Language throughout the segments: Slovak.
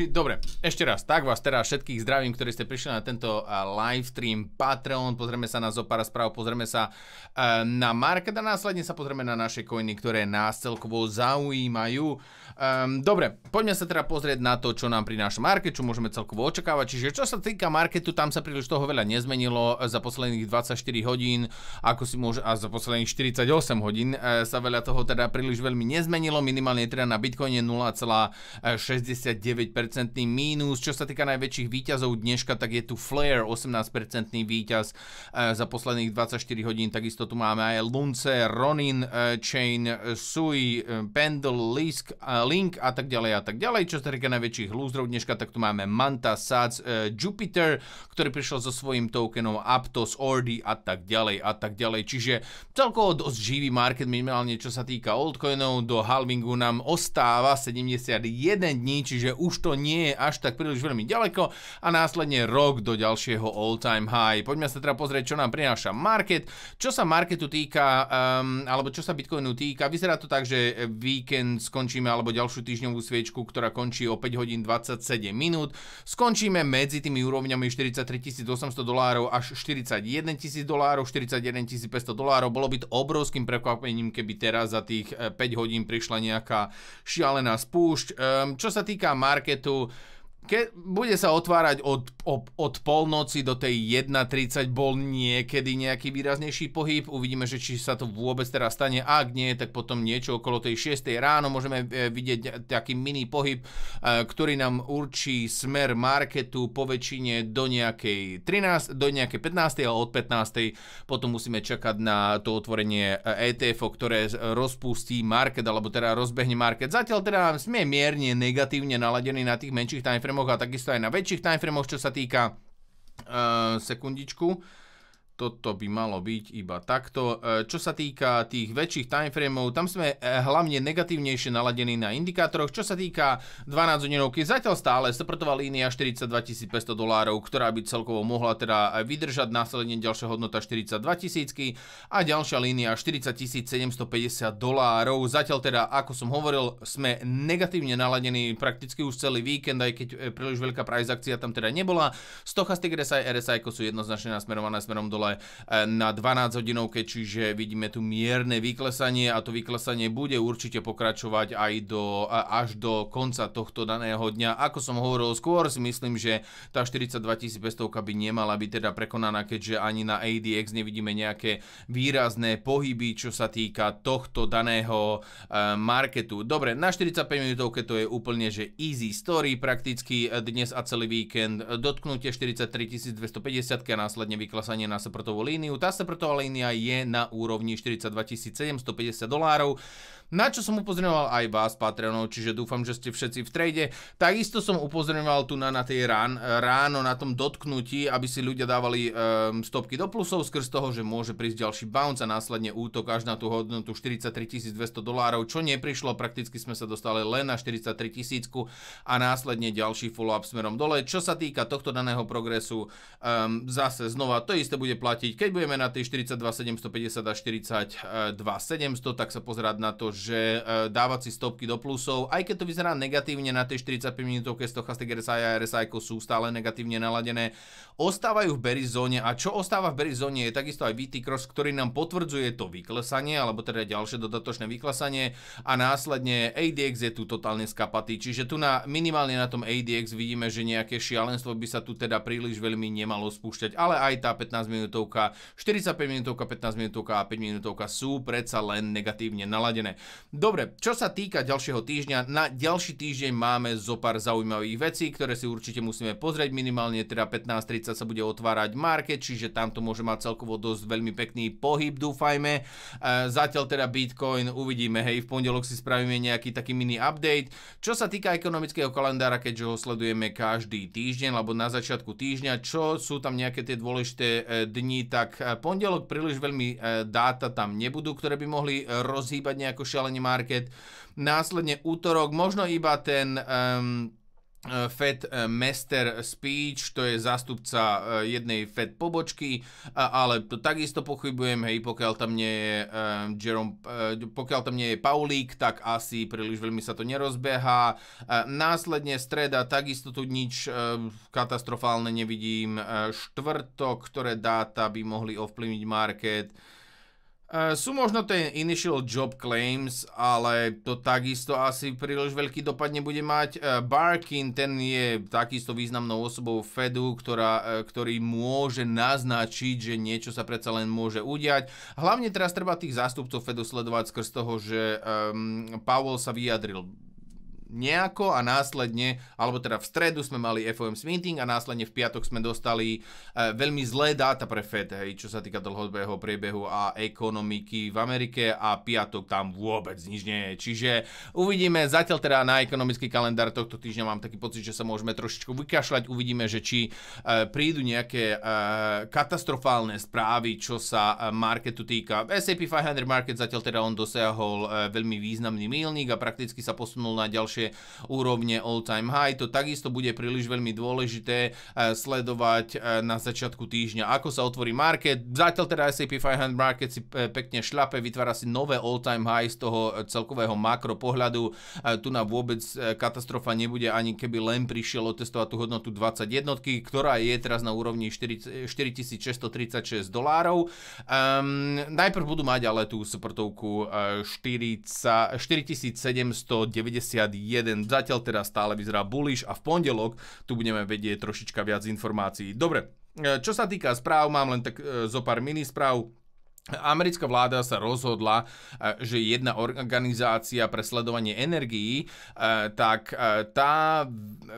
Ži, dobre, ešte raz, tak vás teraz všetkých zdravím, ktorí ste prišli na tento live stream Patreon, pozrieme sa na zo pár správ, pozrieme sa e, na market a následne sa pozrieme na naše koiny, ktoré nás celkovo zaujímajú. Um, dobre, poďme sa teda pozrieť na to, čo nám prináša market, čo môžeme celkovo očakávať. Čiže čo sa týka marketu, tam sa príliš toho veľa nezmenilo za posledných 24 hodín, ako si môže, a za posledných 48 hodín e, sa veľa toho teda príliš veľmi nezmenilo. Minimálne teda na Bitcoine 0,69% mínus. Čo sa týka najväčších výťazov dneška, tak je tu Flair 18% výťaz e, za posledných 24 hodín. Takisto tu máme aj Lunce, Ronin, e, Chain, e, Sui, Pendle, Lisk, Link a tak ďalej a tak ďalej. Čo sa týka najväčších lúzrov dneška, tak tu máme Manta, Sats, Jupiter, ktorý prišiel so svojím tokenom Aptos, Ordy a tak ďalej a tak ďalej. Čiže celkovo dosť živý market minimálne čo sa týka altcoinov. Do halvingu nám ostáva 71 dní, čiže už to nie je až tak príliš veľmi ďaleko a následne rok do ďalšieho all-time high. Poďme sa teda pozrieť, čo nám prináša market. Čo sa marketu týka, um, alebo čo sa Bitcoinu týka, vyzerá to tak, že víkend skončíme, alebo ďalšiu týždňovú sviečku, ktorá končí o 5 hodín 27 minút. Skončíme medzi tými úrovňami 43 800 dolárov až 41 000 dolárov, 41 500 dolárov. Bolo by to obrovským prekvapením, keby teraz za tých 5 eh, hodín prišla nejaká šialená spúšť. Um, čo sa týka marketu. と Ke, bude sa otvárať od, od, od polnoci do tej 1.30 bol niekedy nejaký výraznejší pohyb. Uvidíme, že či sa to vôbec teraz stane. Ak nie, tak potom niečo okolo tej 6. ráno môžeme e, vidieť taký mini pohyb, e, ktorý nám určí smer marketu po väčšine do nejakej 13, do nejakej 15. a od 15. potom musíme čakať na to otvorenie ETF, e ktoré rozpustí market alebo teda rozbehne market. Zatiaľ teda sme mierne negatívne naladení na tých menších timeframoch timeframoch a takisto aj na väčších timeframoch, čo sa týka uh, sekundičku toto by malo byť iba takto. E, čo sa týka tých väčších timeframeov, tam sme e, hlavne negatívnejšie naladení na indikátoroch. Čo sa týka 12 hodinovky, zatiaľ stále supportová línia 42 500 dolárov, ktorá by celkovo mohla teda vydržať, následne ďalšia hodnota 42 tisícky a ďalšia línia 40 750 dolárov. Zatiaľ teda, ako som hovoril, sme negatívne naladení prakticky už celý víkend, aj keď e, príliš veľká price akcia tam teda nebola. Stochastic RSI, RSI sú jednoznačne nasmerované smerom dole ale e, na 12 hodinovke, čiže vidíme tu mierne vyklesanie a to vyklesanie bude určite pokračovať aj do, až do konca tohto daného dňa. Ako som hovoril skôr, si myslím, že tá 42 500 by nemala byť teda prekonaná, keďže ani na ADX nevidíme nejaké výrazné pohyby, čo sa týka tohto daného e, marketu. Dobre, na 45 minútovke to je úplne, že easy story prakticky dnes a celý víkend. Dotknutie 43 250 a následne vyklasanie na SPR supportovú líniu. Tá sa prtová línia je na úrovni 42 750 dolárov na čo som upozorňoval aj vás, Patreonov, čiže dúfam, že ste všetci v trade. Takisto som upozorňoval tu na, na tej rán, ráno, na tom dotknutí, aby si ľudia dávali um, stopky do plusov skrz toho, že môže prísť ďalší bounce a následne útok až na tú hodnotu 43 200 dolárov, čo neprišlo, prakticky sme sa dostali len na 43 tisícku a následne ďalší follow-up smerom dole. Čo sa týka tohto daného progresu, um, zase znova to isté bude platiť, keď budeme na tej 42 750 a 42 700, e, tak sa pozerať na to, že eh, dávať si stopky do plusov, aj keď to vyzerá negatívne na tej 45 minútovke Stochastic RSI a RSI sú stále negatívne naladené, ostávajú v bearish zóne a čo ostáva v bearish zóne je takisto aj VT Cross, ktorý nám potvrdzuje to vyklesanie, alebo teda ďalšie dodatočné vyklesanie a následne ADX je tu totálne skapatý, čiže tu na, minimálne na tom ADX vidíme, že nejaké šialenstvo by sa tu teda príliš veľmi nemalo spúšťať, ale aj tá 15 minútovka, 45 minútovka, 15 minútovka a 5 minútovka sú predsa len negatívne naladené. Dobre, čo sa týka ďalšieho týždňa, na ďalší týždeň máme zo pár zaujímavých vecí, ktoré si určite musíme pozrieť. Minimálne teda 15.30 sa bude otvárať market, čiže tamto môže mať celkovo dosť veľmi pekný pohyb, dúfajme. E, zatiaľ teda Bitcoin uvidíme, hej, v pondelok si spravíme nejaký taký mini update. Čo sa týka ekonomického kalendára, keďže ho sledujeme každý týždeň, alebo na začiatku týždňa, čo sú tam nejaké tie dôležité e, dni, tak e, pondelok príliš veľmi dáta tam nebudú, ktoré by mohli rozhýbať nejako šel šialený market. Následne útorok, možno iba ten... Um, Fed e, Master Speech, to je zástupca e, jednej Fed pobočky, ale to takisto pochybujem, hej, pokiaľ tam nie je Jerome, pokiaľ tam nie je Paulík, tak asi príliš veľmi sa to nerozbehá. Následne streda, takisto tu nič katastrofálne nevidím. Štvrtok, ktoré dáta by mohli ovplyvniť market. Uh, sú možno tie initial job claims, ale to takisto asi príliš veľký dopad nebude mať. Uh, Barkin, ten je takisto významnou osobou Fedu, ktorá, uh, ktorý môže naznačiť, že niečo sa predsa len môže udiať. Hlavne teraz treba tých zástupcov Fedu sledovať skrz toho, že um, Powell sa vyjadril nejako a následne, alebo teda v stredu sme mali FOMC meeting a následne v piatok sme dostali e, veľmi zlé dáta pre Fed, hej, čo sa týka dlhodobého priebehu a ekonomiky v Amerike a piatok tam vôbec nič nie je. Čiže uvidíme, zatiaľ teda na ekonomický kalendár tohto týždňa mám taký pocit, že sa môžeme trošičku vykašľať, uvidíme, že či uh, prídu nejaké e, katastrofálne správy, čo sa marketu týka. S&P 500 market zatiaľ teda on dosiahol veľmi významný milník a prakticky sa posunul na ďalšie najvyššie úrovne all time high. To takisto bude príliš veľmi dôležité eh, sledovať eh, na začiatku týždňa, ako sa otvorí market. Zatiaľ teda S&P 500 market si eh, pekne šľape, vytvára si nové all time high z toho celkového makro pohľadu. Tu na vôbec katastrofa nebude ani keby len prišiel otestovať tú hodnotu 21, ktorá je teraz na úrovni 4636 dolárov. Um, najprv budú mať ale tú supportovku 4791 Zatiaľ teraz stále vyzerá bullish a v pondelok tu budeme vedieť trošička viac informácií. Dobre, e, čo sa týka správ, mám len tak e, zo pár mini správ. Americká vláda sa rozhodla, e, že jedna organizácia pre sledovanie energií, e, tak e, tá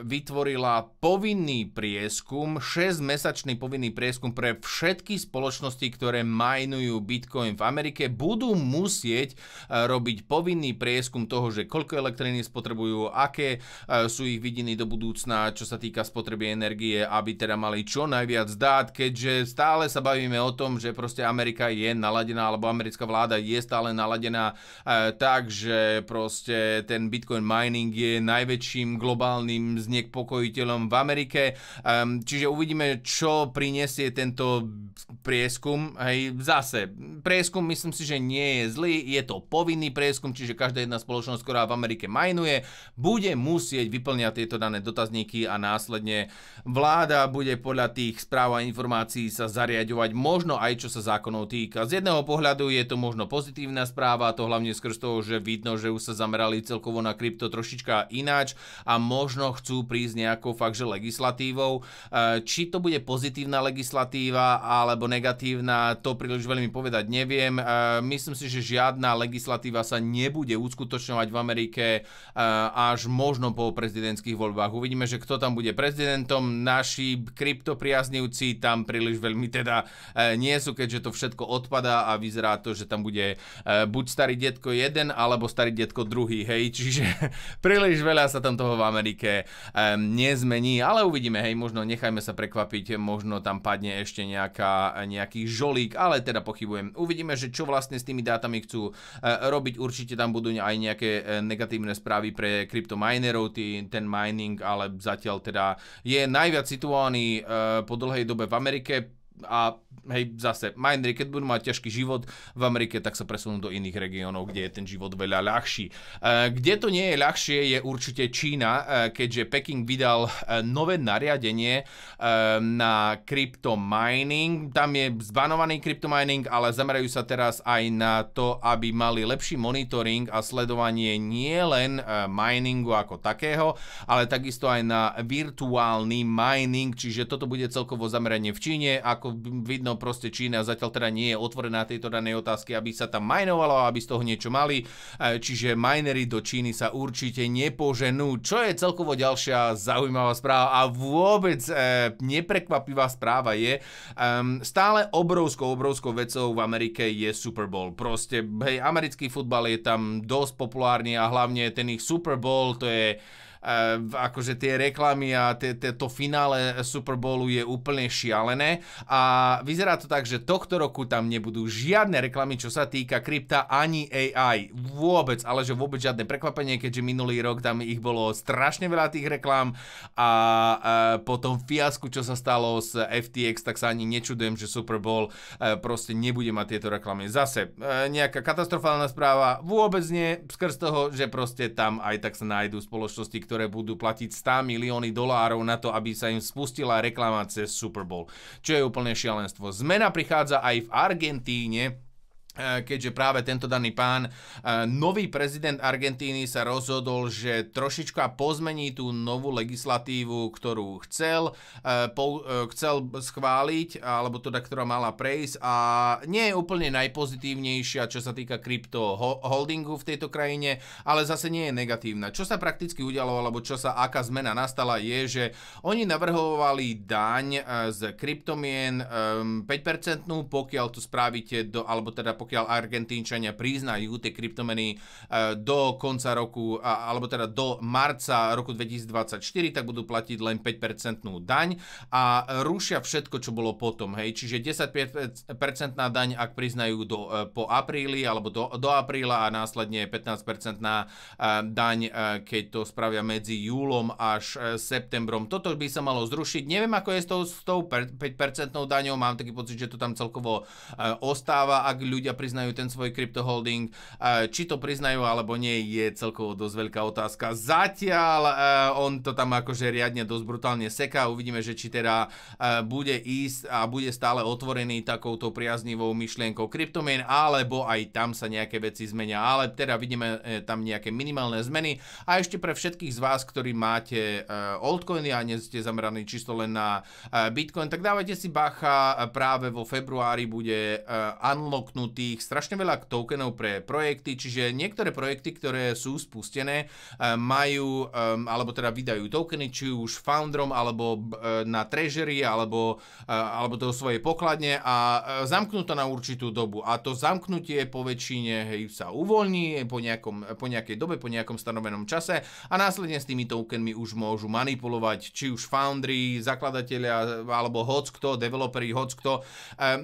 vytvorila povinný prieskum, 6-mesačný povinný prieskum pre všetky spoločnosti, ktoré majnujú Bitcoin v Amerike, budú musieť robiť povinný prieskum toho, že koľko elektriny spotrebujú, aké sú ich vidiny do budúcna, čo sa týka spotreby energie, aby teda mali čo najviac dát, keďže stále sa bavíme o tom, že proste Amerika je naladená, alebo americká vláda je stále naladená e, tak, že proste ten Bitcoin mining je najväčším globálnym znepokojiteľom v Amerike. E, čiže uvidíme, čo prinesie tento prieskum. Hej, zase, prieskum myslím si, že nie je zlý, je to povinný prieskum, čiže každá jedna spoločnosť, ktorá v Amerike minuje, bude musieť vyplňať tieto dané dotazníky a následne vláda bude podľa tých správ a informácií sa zariadovať možno aj čo sa zákonov týka z jedného pohľadu je to možno pozitívna správa, to hlavne skrz toho, že vidno, že už sa zamerali celkovo na krypto trošička ináč a možno chcú prísť nejakou fakt, že legislatívou. E, či to bude pozitívna legislatíva alebo negatívna, to príliš veľmi povedať neviem. E, myslím si, že žiadna legislatíva sa nebude uskutočňovať v Amerike e, až možno po prezidentských voľbách. Uvidíme, že kto tam bude prezidentom. Naši kryptopriaznivci tam príliš veľmi teda nie sú, keďže to všetko odpadlo rozpadá a vyzerá to, že tam bude e, buď starý detko jeden, alebo starý detko druhý, hej, čiže príliš veľa sa tam toho v Amerike e, nezmení, ale uvidíme, hej, možno nechajme sa prekvapiť, možno tam padne ešte nejaká, nejaký žolík, ale teda pochybujem. Uvidíme, že čo vlastne s tými dátami chcú e, robiť, určite tam budú aj nejaké negatívne správy pre kryptominerov, ten mining, ale zatiaľ teda je najviac situovaný po dlhej dobe v Amerike, a hej, zase minery, keď budú mať ťažký život v Amerike, tak sa presunú do iných regiónov, kde je ten život veľa ľahší. E, kde to nie je ľahšie, je určite Čína, e, keďže Peking vydal e, nové nariadenie na kryptomining. Tam je zbanovaný kryptomining, ale zamerajú sa teraz aj na to, aby mali lepší monitoring a sledovanie nie len miningu ako takého, ale takisto aj na virtuálny mining, čiže toto bude celkovo zameranie v Číne, ako ako vidno proste Čína zatiaľ teda nie je otvorená tejto danej otázky, aby sa tam majnovalo, aby z toho niečo mali. E, čiže minery do Číny sa určite nepoženú, čo je celkovo ďalšia zaujímavá správa a vôbec e, neprekvapivá správa je, stále obrovskou, obrovskou vecou v Amerike je Super Bowl. Proste, hej, americký futbal je tam dosť populárny a hlavne ten ich Super Bowl, to je E, akože tie reklamy a tie, tie, to finále Super Bowlu je úplne šialené a vyzerá to tak, že tohto roku tam nebudú žiadne reklamy, čo sa týka krypta ani AI. Vôbec, ale že vôbec žiadne prekvapenie, keďže minulý rok tam ich bolo strašne veľa tých reklam. a e, po tom fiasku, čo sa stalo s FTX, tak sa ani nečudujem, že Super Bowl e, proste nebude mať tieto reklamy. Zase nejaká katastrofálna správa, vôbec nie, skrz toho, že proste tam aj tak sa nájdú spoločnosti, ktoré ktoré budú platiť 100 milióny dolárov na to, aby sa im spustila reklama cez Super Bowl. Čo je úplne šialenstvo. Zmena prichádza aj v Argentíne, E, keďže práve tento daný pán, e, nový prezident Argentíny sa rozhodol, že trošička pozmení tú novú legislatívu, ktorú chcel, e, chcel schváliť, alebo teda, ktorá mala prejsť a nie je úplne najpozitívnejšia, čo sa týka krypto holdingu v tejto krajine, ale zase nie je negatívna. Čo sa prakticky udialo, alebo čo sa, aká zmena nastala, je, že oni navrhovali daň z kryptomien 5%, pokiaľ to spravíte do, alebo teda pokiaľ Argentínčania priznajú tie kryptomeny e, do konca roku, alebo teda do marca roku 2024, tak budú platiť len 5 daň a rušia všetko, čo bolo potom. Hej. Čiže 10 daň, ak priznajú do, e, po apríli alebo do, do apríla a následne 15 e, daň, keď to spravia medzi júlom až septembrom. Toto by sa malo zrušiť. Neviem, ako je s tou, s tou 5 daňou, mám taký pocit, že to tam celkovo ostáva, ak ľudia ľudia priznajú ten svoj kryptoholding. Či to priznajú alebo nie, je celkovo dosť veľká otázka. Zatiaľ e, on to tam akože riadne dosť brutálne seká. Uvidíme, že či teda e, bude ísť a bude stále otvorený takouto priaznivou myšlienkou kryptomien, alebo aj tam sa nejaké veci zmenia. Ale teda vidíme e, tam nejaké minimálne zmeny. A ešte pre všetkých z vás, ktorí máte altcoiny a nie ste zameraní čisto len na Bitcoin, tak dávajte si bacha, práve vo februári bude unlocknutý tých strašne veľa tokenov pre projekty, čiže niektoré projekty, ktoré sú spustené, eh, majú, alebo teda vydajú tokeny, či už founderom, alebo eh, na treasury, alebo, eh, alebo to svojej pokladne a zamknú to na určitú dobu. A to zamknutie po väčšine hej, sa uvoľní po, nejakom, po nejakej dobe, po nejakom stanovenom čase a následne s tými tokenmi už môžu manipulovať, či už foundry, zakladatelia, alebo hoc kto, developeri, hoc kto.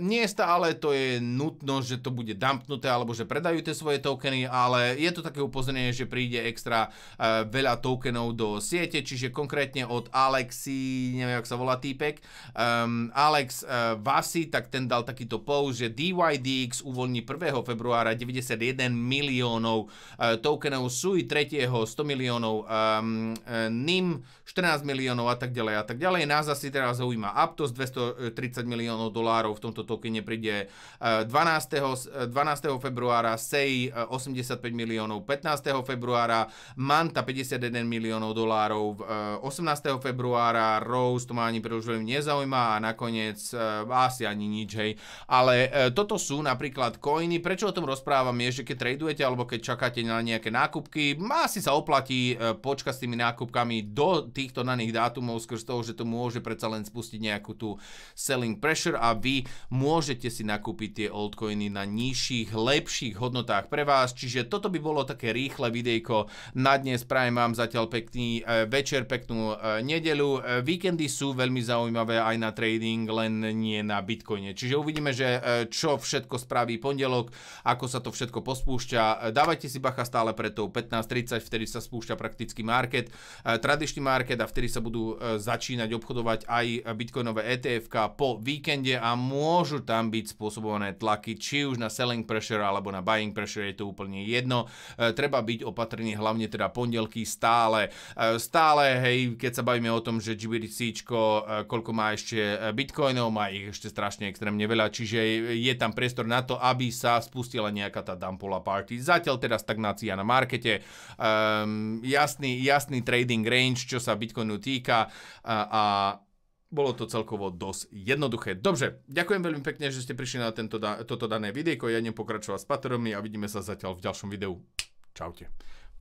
Nie stále to je nutnosť, že to to bude dumpnuté alebo že predajú tie svoje tokeny, ale je to také upozornenie, že príde extra uh, veľa tokenov do siete, čiže konkrétne od Alexi, neviem, jak sa volá týpek, um, Alex uh, Vasi, tak ten dal takýto post, že DYDX uvoľní 1. februára 91 miliónov uh, tokenov, SUI 3. 100 miliónov, um, NIM 14 miliónov a tak ďalej a tak ďalej. Nás asi teraz zaujíma Aptos 230 miliónov dolárov, v tomto tokene príde 12. 12. Eh, februára, SEI eh, 85 miliónov 15. februára, Manta 51 miliónov dolárov 18. Eh, februára, Rose to ma ani príliš veľmi nezaujíma a nakoniec asi ani nič, hej. Ale toto sú napríklad coiny, prečo o tom rozprávam je, že keď tradujete alebo keď čakáte na nejaké nákupky, asi sa oplatí počkať s tými nákupkami do týchto daných dátumov skrz toho, že to môže predsa len spustiť nejakú tú selling pressure a vy môžete si nakúpiť tie altcoiny na na nižších, lepších hodnotách pre vás. Čiže toto by bolo také rýchle videjko na dnes. Prajem vám zatiaľ pekný e, večer, peknú e, nedelu. E, víkendy sú veľmi zaujímavé aj na trading, len nie na Bitcoine. Čiže uvidíme, že čo všetko spraví pondelok, ako sa to všetko pospúšťa. Dávajte si bacha stále pred tou 15.30, vtedy sa spúšťa prakticky market, tradičný market a vtedy sa budú začínať obchodovať aj bitcoinové etf po víkende a môžu tam byť spôsobované tlaky, či už na selling pressure alebo na buying pressure je to úplne jedno. E, treba byť opatrný hlavne teda pondelky stále. E, stále, hej, keď sa bavíme o tom, že GBDC, e, koľko má ešte bitcoinov, má ich ešte strašne extrémne veľa, čiže je tam priestor na to, aby sa spustila nejaká tá dumpola party. Zatiaľ teda stagnácia na markete, um, jasný, jasný trading range, čo sa bitcoinu týka a, a bolo to celkovo dosť jednoduché. Dobre, ďakujem veľmi pekne, že ste prišli na tento, toto dané videjko. Ja idem pokračovať s Patreonmi a vidíme sa zatiaľ v ďalšom videu. Čaute.